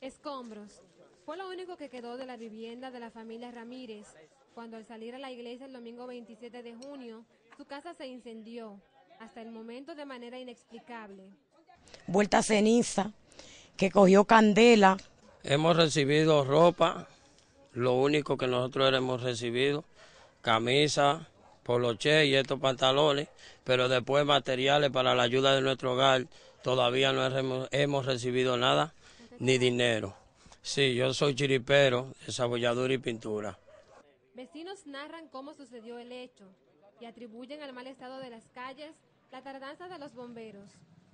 Escombros. Fue lo único que quedó de la vivienda de la familia Ramírez, cuando al salir a la iglesia el domingo 27 de junio, su casa se incendió, hasta el momento de manera inexplicable. Vuelta a ceniza, que cogió candela. Hemos recibido ropa, lo único que nosotros hemos recibido, camisa, poloche y estos pantalones, pero después materiales para la ayuda de nuestro hogar, todavía no hemos recibido nada ni dinero. Sí, yo soy chiripero, desabollador y pintura. Vecinos narran cómo sucedió el hecho y atribuyen al mal estado de las calles la tardanza de los bomberos.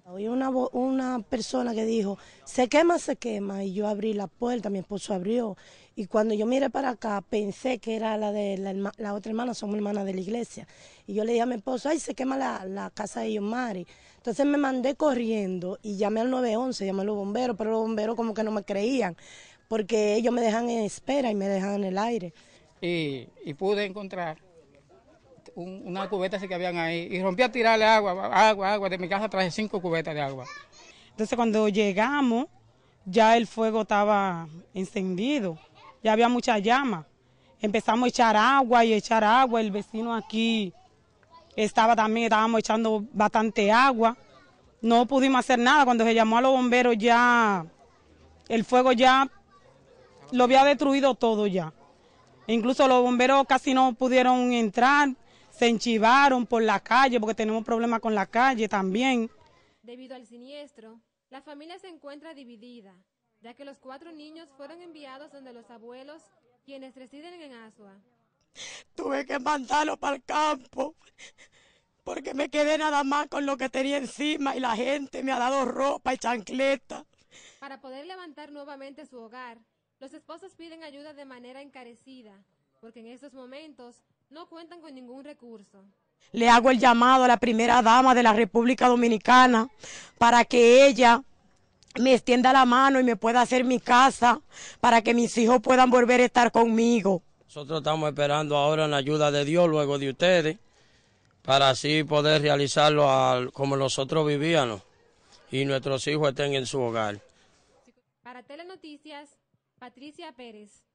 Oí una, una persona que dijo, se quema, se quema, y yo abrí la puerta, mi esposo abrió, y cuando yo miré para acá, pensé que era la de la, otra hermana, somos hermanas de la iglesia, y yo le dije a mi esposo, ay, se quema la, la casa de ellos, Mari. Entonces me mandé corriendo y llamé al 911, llamé a los bomberos, pero los bomberos como que no me creían, porque ellos me dejan en espera y me dejan en el aire. Y, y pude encontrar una cubeta así que habían ahí y rompí a tirarle agua, agua, agua. De mi casa traje cinco cubetas de agua. Entonces cuando llegamos, ya el fuego estaba encendido, ya había mucha llama. Empezamos a echar agua y echar agua. El vecino aquí estaba también, estábamos echando bastante agua. No pudimos hacer nada. Cuando se llamó a los bomberos ya, el fuego ya lo había destruido todo ya. Incluso los bomberos casi no pudieron entrar se enchivaron por la calle porque tenemos problemas con la calle también. Debido al siniestro, la familia se encuentra dividida, ya que los cuatro niños fueron enviados donde los abuelos, quienes residen en Asua. Tuve que mandarlo para el campo porque me quedé nada más con lo que tenía encima y la gente me ha dado ropa y chancleta. Para poder levantar nuevamente su hogar, los esposos piden ayuda de manera encarecida porque en estos momentos no cuentan con ningún recurso. Le hago el llamado a la primera dama de la República Dominicana para que ella me extienda la mano y me pueda hacer mi casa para que mis hijos puedan volver a estar conmigo. Nosotros estamos esperando ahora la ayuda de Dios, luego de ustedes, para así poder realizarlo como nosotros vivíamos y nuestros hijos estén en su hogar. Para Telenoticias, Patricia Pérez.